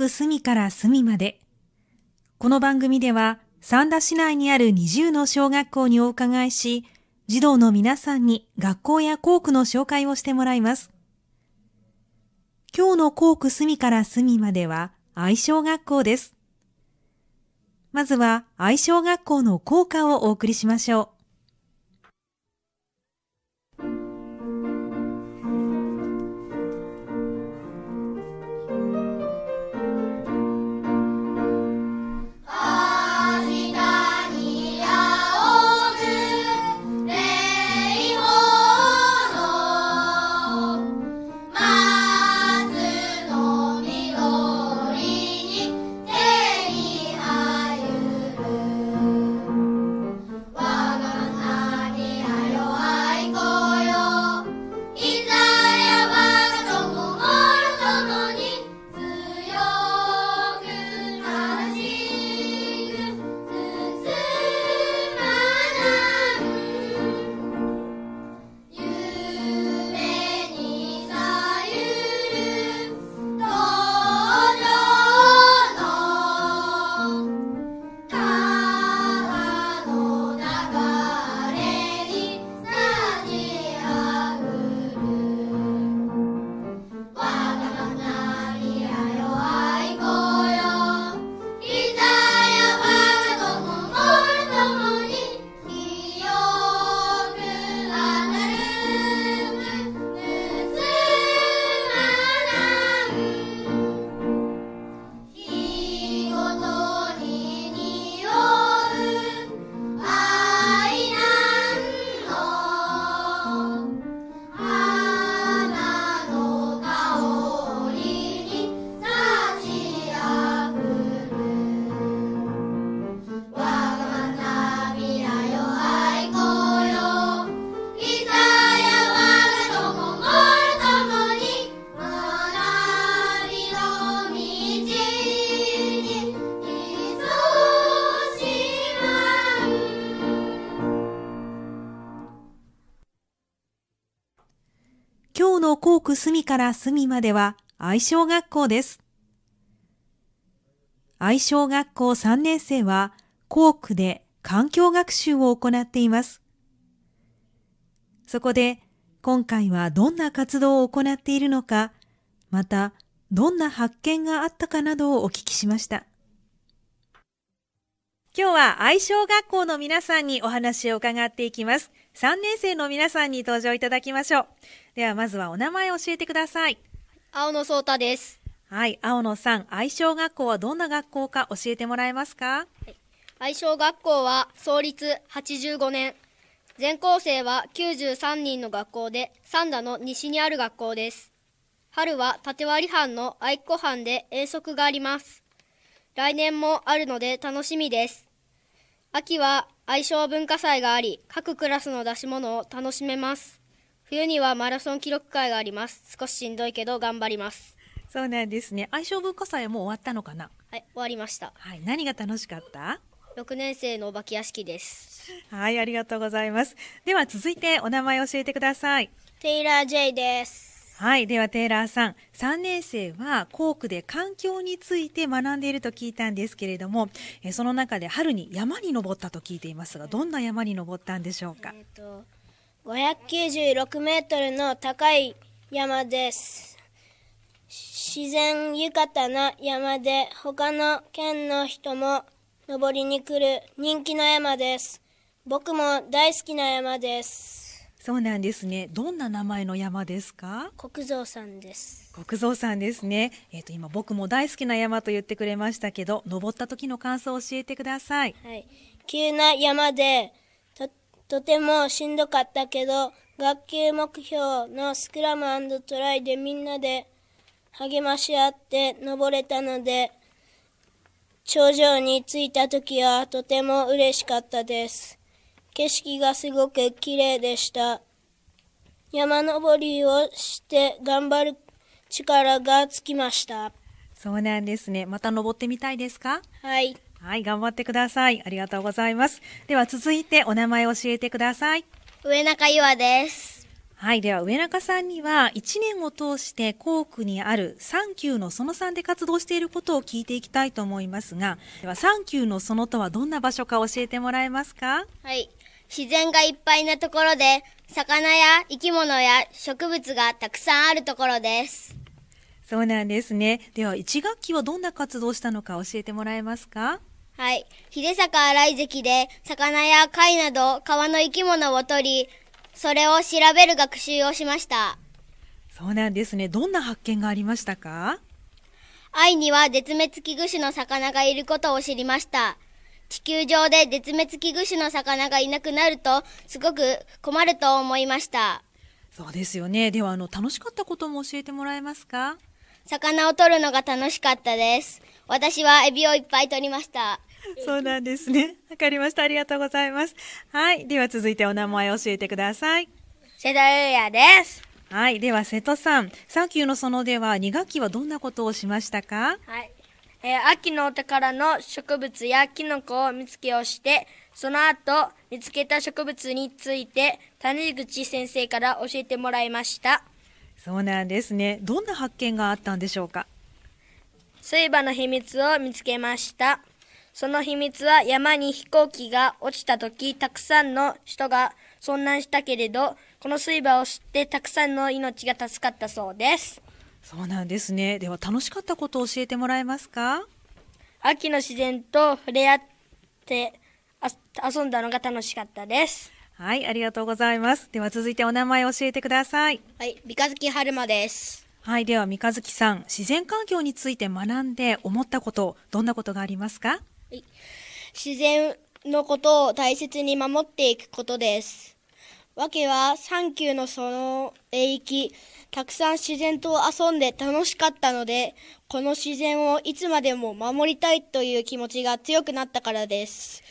く隅から隅まで。この番組では、三田市内にある20の小学校にお伺いし、児童の皆さんに学校や校区の紹介をしてもらいます。今日の校区隅から隅までは、愛小学校です。まずは、愛小学校の校歌をお送りしましょう。奥隅から隅までは愛小学校です。愛小学校3年生は、校区で環境学習を行っています。そこで、今回はどんな活動を行っているのか、また、どんな発見があったかなどをお聞きしました。今日は愛小学校の皆さんにお話を伺っていきます。三年生の皆さんに登場いただきましょうではまずはお名前を教えてください青野聡太ですはい青野さん愛称学校はどんな学校か教えてもらえますか、はい、愛称学校は創立八十五年全校生は九十三人の学校で三田の西にある学校です春は縦割り班の愛子班で遠足があります来年もあるので楽しみです秋は愛称文化祭があり、各クラスの出し物を楽しめます。冬にはマラソン記録会があります。少ししんどいけど頑張ります。そうなんですね。愛称文化祭はもう終わったのかなはい、終わりました。はい、何が楽しかった6年生のお化け屋敷です。はい、ありがとうございます。では続いてお名前を教えてください。テイラー・ジェイです。はい、ではテイラーさん、3年生は校区で環境について学んでいると聞いたんですけれども、えその中で春に山に登ったと聞いていますが、どんな山に登ったんでしょうか。えーと、596メートルの高い山です。自然豊かな山で、他の県の人も登りに来る人気の山です。僕も大好きな山です。そうなんですね。どんな名前の山ですか？国蔵さんです。国蔵さんですね。えっ、ー、と今僕も大好きな山と言ってくれましたけど、登った時の感想を教えてください。はい。急な山でととてもしんどかったけど、学級目標のスクラムトライでみんなで励まし合って登れたので、頂上に着いた時はとても嬉しかったです。景色がすごく綺麗でした。山登りをして頑張る力がつきました。そうなんですね。また登ってみたいですかはい。はい、頑張ってください。ありがとうございます。では続いてお名前を教えてください。上中岩です。はい。では、上中さんには、1年を通して校区にある3級のその3で活動していることを聞いていきたいと思いますが、では、3級のそのとはどんな場所か教えてもらえますかはい。自然がいっぱいなところで、魚や生き物や植物がたくさんあるところです。そうなんですね。では、1学期はどんな活動したのか教えてもらえますかはい。秀坂荒井関で、魚や貝など、川の生き物を取り、それを調べる学習をしました。そうなんですね。どんな発見がありましたか愛には絶滅危惧種の魚がいることを知りました。地球上で絶滅危惧種の魚がいなくなると、すごく困ると思いました。そうですよね。では、あの、楽しかったことも教えてもらえますか魚を取るのが楽しかったです。私はエビをいっぱい取りました。そうなんですね。わかりました。ありがとうございます。はい。では続いてお名前を教えてください。瀬戸優也です。はい。では瀬戸さん、サ3級のそのでは2学期はどんなことをしましたかはい。えー、秋のお宝の植物やキノコを見つけをして、その後、見つけた植物について、谷口先生から教えてもらいました。そうなんですね。どんな発見があったんでしょうか水場の秘密を見つけました。その秘密は山に飛行機が落ちた時、たくさんの人が遭難したけれど、この水場を知ってたくさんの命が助かったそうです。そうなんですね。では楽しかったことを教えてもらえますか秋の自然と触れ合って遊んだのが楽しかったです。はい、ありがとうございます。では続いてお名前を教えてください。はい、三日月春馬です。はい、では三日月さん、自然環境について学んで思ったこと、どんなことがありますか自然のことを大切に守っていくことです。わけは、三級のその領域、たくさん自然と遊んで楽しかったので、この自然をいつまでも守りたいという気持ちが強くなったからです。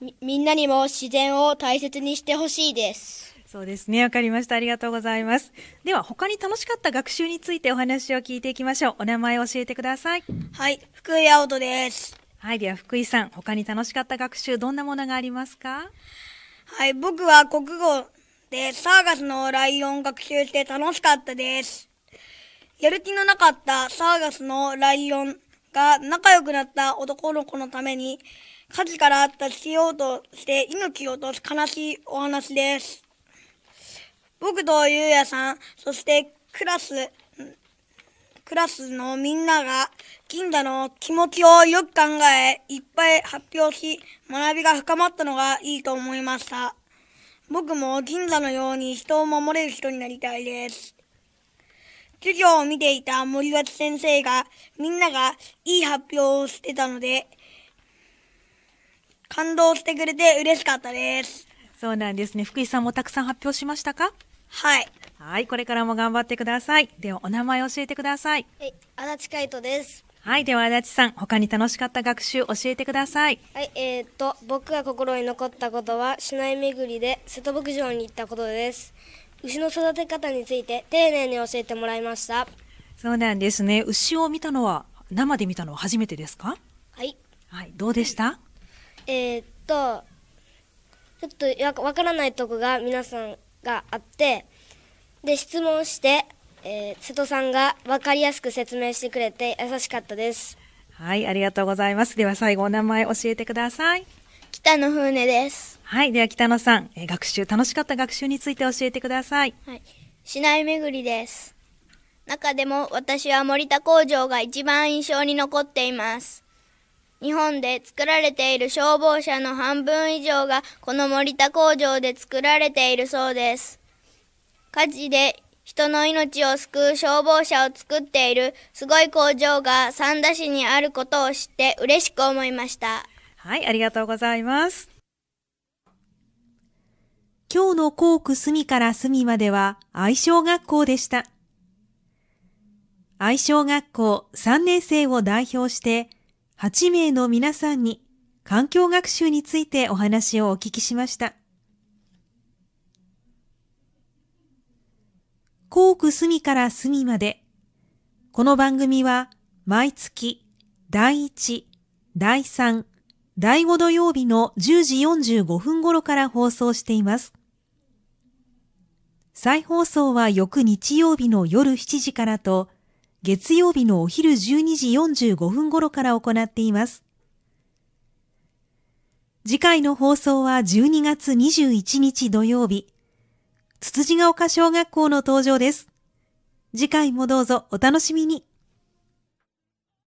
みみんなにも自然を大切にしてほしいです。そうですね。わかりました。ありがとうございます。では、他に楽しかった学習についてお話を聞いていきましょう。お名前を教えてください。はい。福井青人です。はい、では福井さん、他に楽しかった学習、どんなものがありますかはい、僕は国語でサーガスのライオン学習して楽しかったです。やる気のなかったサーガスのライオンが仲良くなった男の子のために、火事から助けようとして命を落とす悲しいお話です。僕とゆうやさん、そしてクラスクラスのみんなが金田の気持ちをよく考え、いっぱい発表し、学びが深まったのがいいと思いました。僕も銀座のように人を守れる人になりたいです。授業を見ていた森脇先生が、みんながいい発表をしてたので、感動してくれて嬉しかったです。そうなんですね。福井さんもたくさん発表しましたかはい。はい、これからも頑張ってください。では、お名前教えてください。はい、足立海人です。はい、では足立さん、他に楽しかった学習教えてください。はい、えー、っと、僕が心に残ったことは、市内巡りで瀬戸牧場に行ったことです。牛の育て方について丁寧に教えてもらいました。そうなんですね。牛を見たのは、生で見たのは初めてですかはい。はい、どうでした、えー、っと、ちょっとわからないとこが皆さんがあって、で質問して、えー、瀬戸さんが分かりやすく説明してくれて優しかったですはいありがとうございますでは最後お名前教えてください北野風音ですはいでは北野さん、えー、学習楽しかった学習について教えてください、はい、市内巡りです中でも私は森田工場が一番印象に残っています日本で作られている消防車の半分以上がこの森田工場で作られているそうです。火事で人の命を救う消防車を作っているすごい工場が三田市にあることを知って嬉しく思いました。はい、ありがとうございます。今日の校区隅から隅までは愛小学校でした。愛小学校3年生を代表して8名の皆さんに環境学習についてお話をお聞きしました。校区隅から隅まで。この番組は毎月第1、第3、第5土曜日の10時45分頃から放送しています。再放送は翌日曜日の夜7時からと、月曜日のお昼12時45分頃から行っています。次回の放送は12月21日土曜日。つつじが丘小学校の登場です。次回もどうぞお楽しみに。